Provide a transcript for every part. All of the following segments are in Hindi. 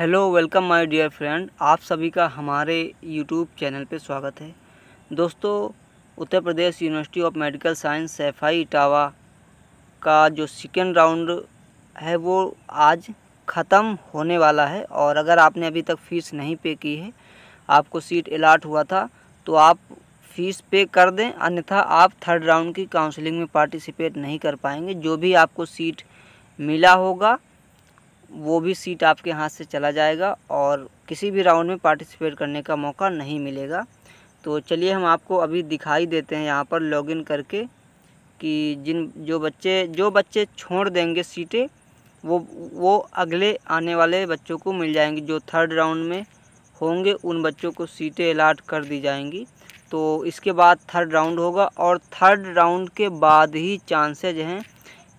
hello welcome my dear friend आप सभी का हमारे यूट्यूब चैनल पे स्वागत है दोस्तों Uttar Pradesh university of medical science आई इटावा का जो सेकेंड राउंड है वो आज ख़त्म होने वाला है और अगर आपने अभी तक फ़ीस नहीं पे की है आपको सीट अलाट हुआ था तो आप फ़ीस पे कर दें अन्यथा आप थर्ड राउंड की काउंसलिंग में पार्टिसिपेट नहीं कर पाएंगे जो भी आपको सीट मिला होगा वो भी सीट आपके हाथ से चला जाएगा और किसी भी राउंड में पार्टिसिपेट करने का मौका नहीं मिलेगा तो चलिए हम आपको अभी दिखाई देते हैं यहाँ पर लॉगिन करके कि जिन जो बच्चे जो बच्चे छोड़ देंगे सीटें वो वो अगले आने वाले बच्चों को मिल जाएंगी जो थर्ड राउंड में होंगे उन बच्चों को सीटें अलाट कर दी जाएंगी तो इसके बाद थर्ड राउंड होगा और थर्ड राउंड के बाद ही चांसेज हैं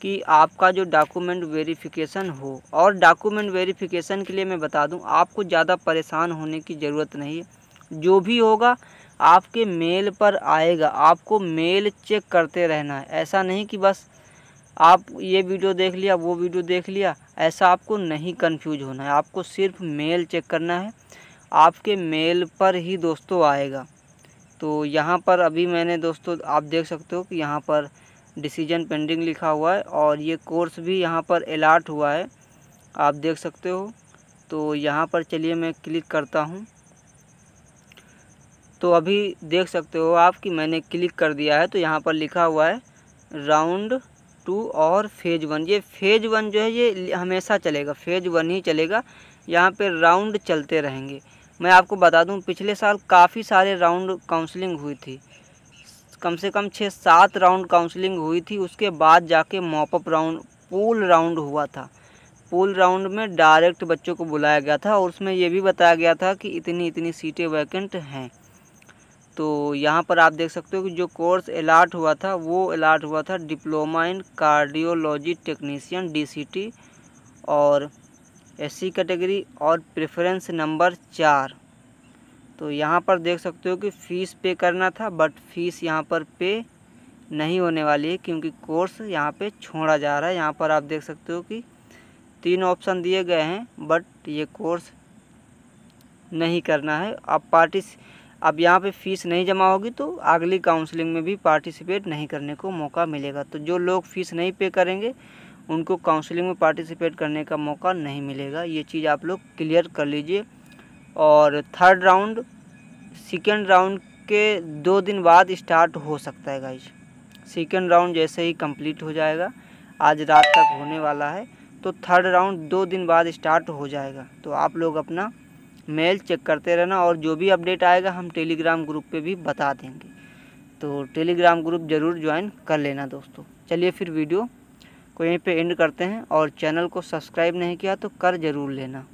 कि आपका जो डॉक्यूमेंट वेरिफिकेशन हो और डॉक्यूमेंट वेरिफिकेशन के लिए मैं बता दूं आपको ज़्यादा परेशान होने की ज़रूरत नहीं है जो भी होगा आपके मेल पर आएगा आपको मेल चेक करते रहना है ऐसा नहीं कि बस आप ये वीडियो देख लिया वो वीडियो देख लिया ऐसा आपको नहीं कन्फ्यूज होना है आपको सिर्फ मेल चेक करना है आपके मेल पर ही दोस्तों आएगा तो यहाँ पर अभी मैंने दोस्तों आप देख सकते हो कि यहाँ पर डिसीजन पेंडिंग लिखा हुआ है और ये कोर्स भी यहाँ पर अलाट हुआ है आप देख सकते हो तो यहाँ पर चलिए मैं क्लिक करता हूँ तो अभी देख सकते हो आप कि मैंने क्लिक कर दिया है तो यहाँ पर लिखा हुआ है राउंड टू और फेज वन ये फेज वन जो है ये हमेशा चलेगा फेज वन ही चलेगा यहाँ पे राउंड चलते रहेंगे मैं आपको बता दूँ पिछले साल काफ़ी सारे राउंड काउंसलिंग हुई थी कम से कम छः सात राउंड काउंसलिंग हुई थी उसके बाद जाके मॉपअप राउंड पूल राउंड हुआ था पूल राउंड में डायरेक्ट बच्चों को बुलाया गया था और उसमें यह भी बताया गया था कि इतनी इतनी सीटें वैकेंट हैं तो यहाँ पर आप देख सकते हो कि जो कोर्स अलाट हुआ था वो अलाट हुआ था diploma in cardiology technician DCT और एससी कैटेगरी और प्रेफरेंस नंबर चार तो यहाँ पर देख सकते हो कि फ़ीस पे करना था बट फीस यहाँ पर पे नहीं होने वाली है क्योंकि कोर्स यहाँ पे छोड़ा जा रहा है यहाँ पर आप देख सकते हो कि तीन ऑप्शन दिए गए हैं बट ये कोर्स नहीं करना है अब पार्टिस अब यहाँ पे फीस नहीं जमा होगी तो अगली काउंसलिंग में भी पार्टिसिपेट नहीं करने को मौका मिलेगा तो जो लोग फ़ीस नहीं पे करेंगे उनको काउंसलिंग में पार्टिसिपेट करने का मौका नहीं मिलेगा ये चीज़ आप लोग क्लियर कर लीजिए और थर्ड राउंड सेकेंड राउंड के दो दिन बाद स्टार्ट हो सकता है गाइज सेकेंड राउंड जैसे ही कंप्लीट हो जाएगा आज रात तक होने वाला है तो थर्ड राउंड दो दिन बाद स्टार्ट हो जाएगा तो आप लोग अपना मेल चेक करते रहना और जो भी अपडेट आएगा हम टेलीग्राम ग्रुप पे भी बता देंगे तो टेलीग्राम ग्रुप ज़रूर ज्वाइन कर लेना दोस्तों चलिए फिर वीडियो को यहीं पे एंड करते हैं और चैनल को सब्सक्राइब नहीं किया तो कर ज़रूर लेना